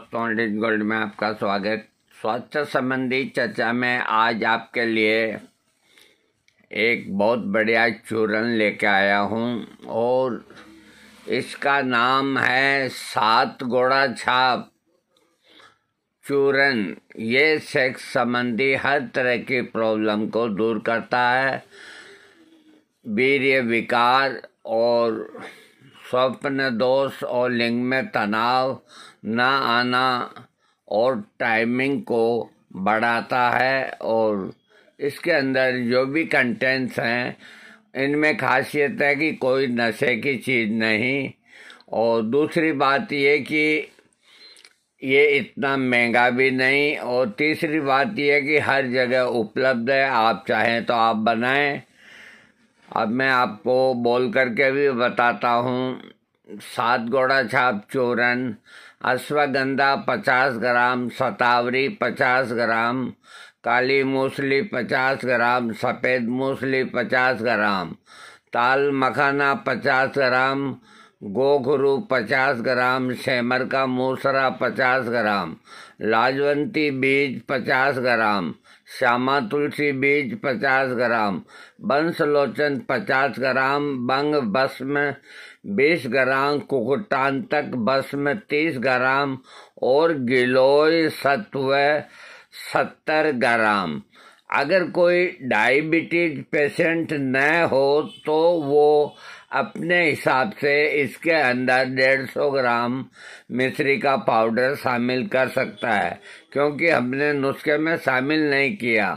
दोस्तों गोल्ड में आपका स्वागत स्वास्थ्य संबंधी चर्चा में आज आपके लिए एक बहुत बढ़िया चूरण लेके आया हूँ और इसका नाम है सात घोड़ा छाप चूरण ये सेक्स संबंधी हर तरह की प्रॉब्लम को दूर करता है वीर्य विकार और स्वप्न दोष और लिंग में तनाव न आना और टाइमिंग को बढ़ाता है और इसके अंदर जो भी कंटेंट्स हैं इनमें खासियत है कि कोई नशे की चीज़ नहीं और दूसरी बात ये कि ये इतना महंगा भी नहीं और तीसरी बात यह कि हर जगह उपलब्ध है आप चाहें तो आप बनाएं अब मैं आपको बोल करके भी बताता हूँ सात घोड़ा छाप चूरन अश्वगंधा पचास ग्राम सतावरी पचास ग्राम काली मूसली पचास ग्राम सफ़ेद मूसली पचास ग्राम ताल मखाना पचास ग्राम गोघरू पचास ग्राम सेमर का मूसरा पचास ग्राम लाजवंती बीज पचास ग्राम श्यामा तुलसी बीज पचास ग्राम बंसलोचन पचास ग्राम बंग भस्म बीस ग्राम कुकुटांतक भस्म तीस ग्राम और गिलोय सत्व सत्तर ग्राम अगर कोई डायबिटीज पेशेंट न हो तो वो अपने हिसाब से इसके अंदर डेढ़ सौ ग्राम मिश्री का पाउडर शामिल कर सकता है क्योंकि हमने नुस्खे में शामिल नहीं किया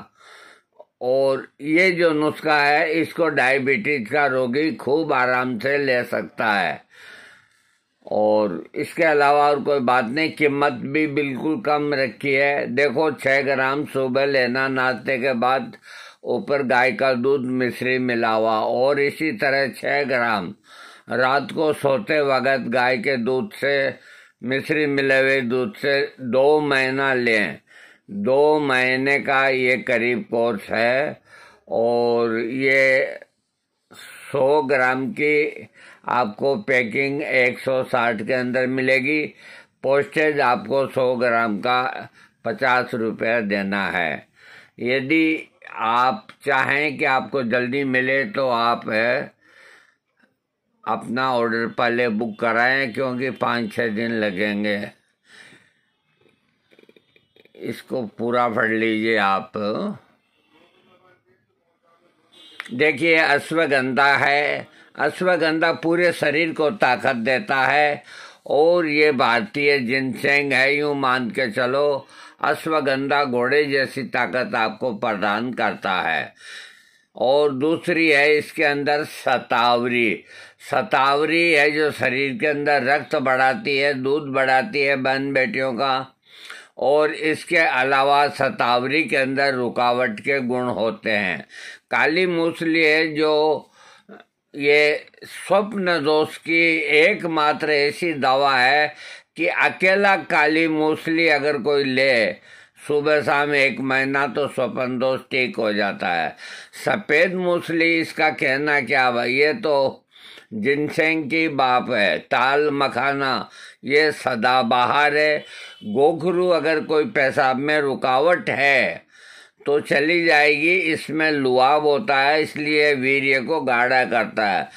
और ये जो नुस्खा है इसको डायबिटीज का रोगी खूब आराम से ले सकता है और इसके अलावा और कोई बात नहीं कीमत भी बिल्कुल कम रखी है देखो छः ग्राम सुबह लेना नाश्ते के बाद ऊपर गाय का दूध मिश्री मिलावा और इसी तरह छः ग्राम रात को सोते वक्त गाय के दूध से मिश्री मिले हुए दूध से दो महीना लें दो महीने का ये करीब कोर्स है और ये सौ ग्राम की आपको पैकिंग एक सौ साठ के अंदर मिलेगी पोस्टेज आपको सौ ग्राम का पचास रुपया देना है यदि आप चाहें कि आपको जल्दी मिले तो आप है अपना ऑर्डर पहले बुक कराएं क्योंकि पाँच छः दिन लगेंगे इसको पूरा पढ़ लीजिए आप देखिए अश्वगंधा है अश्वगंधा पूरे शरीर को ताकत देता है और ये भारतीय जिनसेंग है यूं मान के चलो अश्वगंधा घोड़े जैसी ताकत आपको प्रदान करता है और दूसरी है इसके अंदर सतावरी सतावरी है जो शरीर के अंदर रक्त बढ़ाती है दूध बढ़ाती है बहन बेटियों का और इसके अलावा सतावरी के अंदर रुकावट के गुण होते हैं काली मूसली है जो ये स्वप्न दोष की एकमात्र ऐसी दवा है कि अकेला काली मूसली अगर कोई ले सुबह शाम एक महीना तो स्वपन दोष ठीक हो जाता है सफ़ेद मूसली इसका कहना क्या भाई ये तो जिनसेंग की बाप है ताल मखाना ये सदाबहार है गोखरू अगर कोई पेशाब में रुकावट है तो चली जाएगी इसमें लुआब होता है इसलिए वीर्य को गाढ़ा करता है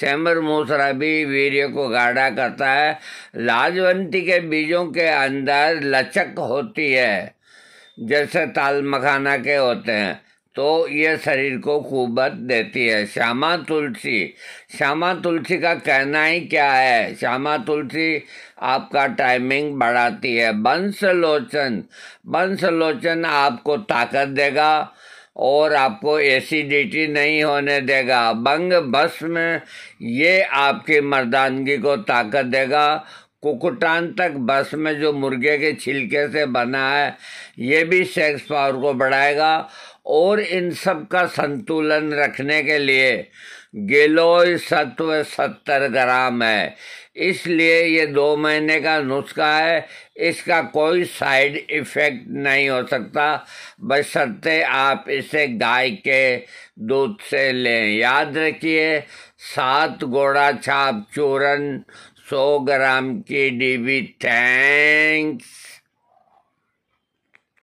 सेमर मूसरा भी वीर्य को गाढ़ा करता है लाजवंती के बीजों के अंदर लचक होती है जैसे ताल मखाना के होते हैं तो ये शरीर को कुबत देती है श्यामा तुलसी श्यामा तुलसी का कहना ही क्या है श्यामा तुलसी आपका टाइमिंग बढ़ाती है बंस लोचन बंस लोचन आपको ताकत देगा और आपको एसिडिटी नहीं होने देगा बंग भस्म ये आपकी मर्दानगी को ताकत देगा कुकुटान तक बस में जो मुर्गे के छिलके से बना है ये भी सेक्स पावर को बढ़ाएगा और इन सब का संतुलन रखने के लिए गिलोय सत्व सत्तर ग्राम है इसलिए ये दो महीने का नुस्खा है इसका कोई साइड इफेक्ट नहीं हो सकता बशर्ते आप इसे गाय के दूध से लें याद रखिए सात घोड़ा छाप चूरन सौ ग्राम की डीबी थैंक्स